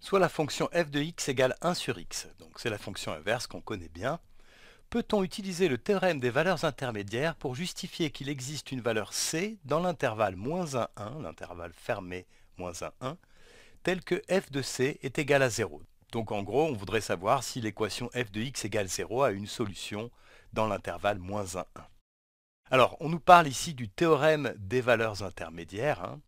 soit la fonction f de x égale 1 sur x, donc c'est la fonction inverse qu'on connaît bien, peut-on utiliser le théorème des valeurs intermédiaires pour justifier qu'il existe une valeur c dans l'intervalle moins 1, 1, l'intervalle fermé moins 1, 1, tel que f de c est égal à 0 Donc en gros, on voudrait savoir si l'équation f de x égale 0 a une solution dans l'intervalle moins 1, 1. Alors, on nous parle ici du théorème des valeurs intermédiaires, hein.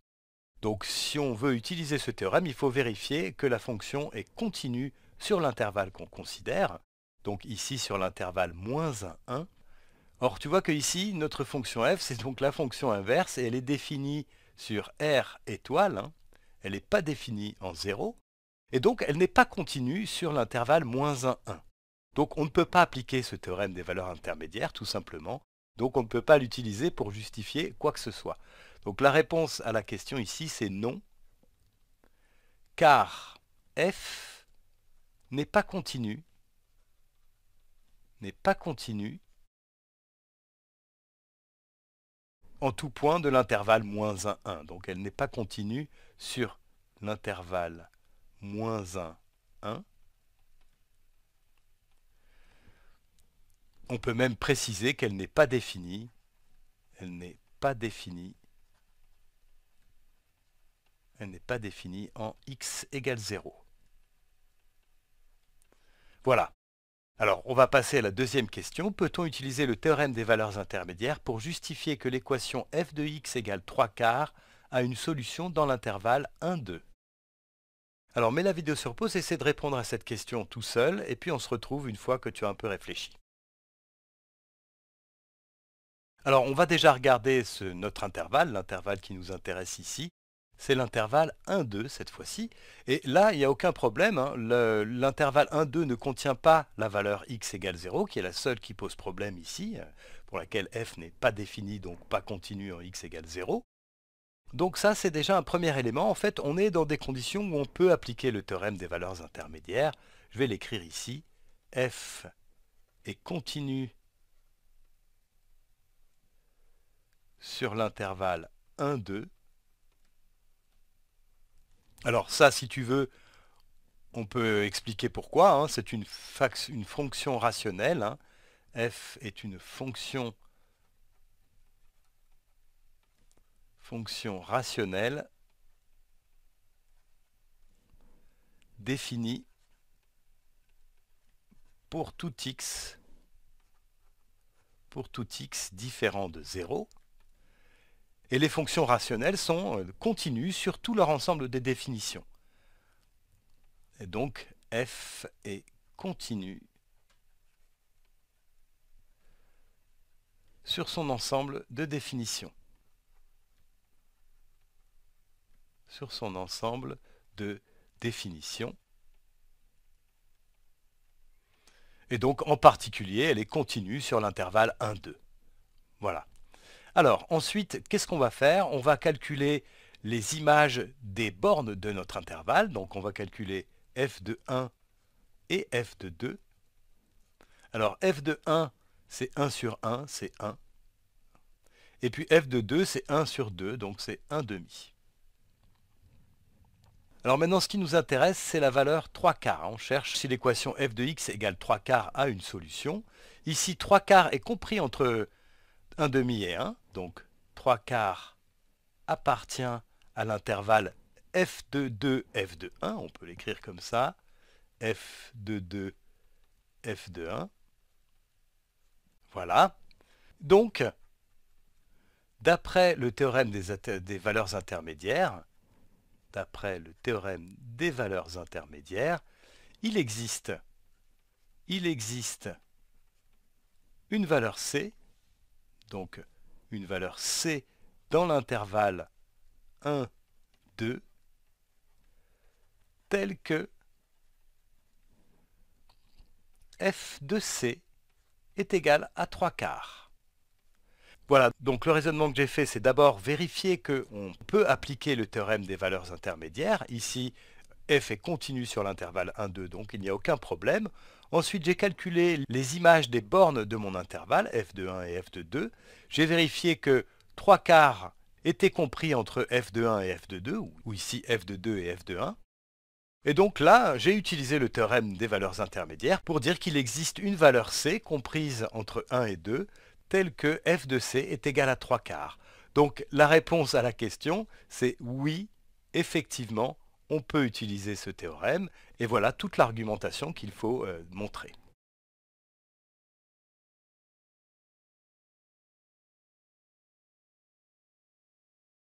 Donc si on veut utiliser ce théorème, il faut vérifier que la fonction est continue sur l'intervalle qu'on considère, donc ici sur l'intervalle moins 1, 1. Or tu vois que ici, notre fonction f, c'est donc la fonction inverse, et elle est définie sur r étoile, hein. elle n'est pas définie en 0, et donc elle n'est pas continue sur l'intervalle moins 1, 1. Donc on ne peut pas appliquer ce théorème des valeurs intermédiaires, tout simplement, donc on ne peut pas l'utiliser pour justifier quoi que ce soit. Donc la réponse à la question ici, c'est non, car f n'est pas continue n'est pas continue en tout point de l'intervalle moins 1, 1. Donc elle n'est pas continue sur l'intervalle moins 1, 1. On peut même préciser qu'elle n'est pas définie. Elle n'est pas définie elle n'est pas définie en x égale 0. Voilà. Alors, on va passer à la deuxième question. Peut-on utiliser le théorème des valeurs intermédiaires pour justifier que l'équation f de x égale 3 quarts a une solution dans l'intervalle 1, 2 Alors, mets la vidéo sur pause, essaie de répondre à cette question tout seul, et puis on se retrouve une fois que tu as un peu réfléchi. Alors, on va déjà regarder notre intervalle, l'intervalle qui nous intéresse ici c'est l'intervalle 1-2 cette fois-ci. Et là, il n'y a aucun problème. Hein. L'intervalle 1-2 ne contient pas la valeur x égale 0, qui est la seule qui pose problème ici, euh, pour laquelle f n'est pas définie, donc pas continue en x égale 0. Donc ça, c'est déjà un premier élément. En fait, on est dans des conditions où on peut appliquer le théorème des valeurs intermédiaires. Je vais l'écrire ici. f est continue sur l'intervalle 1, 2 alors ça, si tu veux, on peut expliquer pourquoi. Hein. C'est une, fonction rationnelle. Hein. f est une fonction, rationnelle définie pour tout x pour tout x différent de 0 et les fonctions rationnelles sont euh, continues sur tout leur ensemble de définitions. Et donc f est continue sur son ensemble de définitions. Sur son ensemble de définitions. Et donc en particulier, elle est continue sur l'intervalle 1-2. Voilà. Alors ensuite, qu'est-ce qu'on va faire On va calculer les images des bornes de notre intervalle. Donc on va calculer f de 1 et f de 2. Alors f de 1, c'est 1 sur 1, c'est 1. Et puis f de 2, c'est 1 sur 2, donc c'est 1 demi. Alors maintenant, ce qui nous intéresse, c'est la valeur 3 quarts. On cherche si l'équation f de x égale 3 quarts a une solution. Ici, 3 quarts est compris entre 1 demi et 1, donc 3 quarts appartient à l'intervalle f de 2, f de 1, on peut l'écrire comme ça, f de 2, f de 1. Voilà. Donc, d'après le théorème des, des valeurs intermédiaires, d'après le théorème des valeurs intermédiaires, il existe, il existe une valeur c donc une valeur C dans l'intervalle 1, 2, tel que f de c est égal à 3 quarts. Voilà, donc le raisonnement que j'ai fait, c'est d'abord vérifier qu'on peut appliquer le théorème des valeurs intermédiaires. Ici, f est continu sur l'intervalle 1, 2, donc il n'y a aucun problème. Ensuite, j'ai calculé les images des bornes de mon intervalle, f de 1 et f de 2. J'ai vérifié que 3 quarts étaient compris entre f de 1 et f de 2, ou ici f de 2 et f de 1. Et donc là, j'ai utilisé le théorème des valeurs intermédiaires pour dire qu'il existe une valeur c comprise entre 1 et 2, telle que f de c est égale à 3 quarts. Donc la réponse à la question, c'est oui, effectivement, on peut utiliser ce théorème, et voilà toute l'argumentation qu'il faut euh, montrer.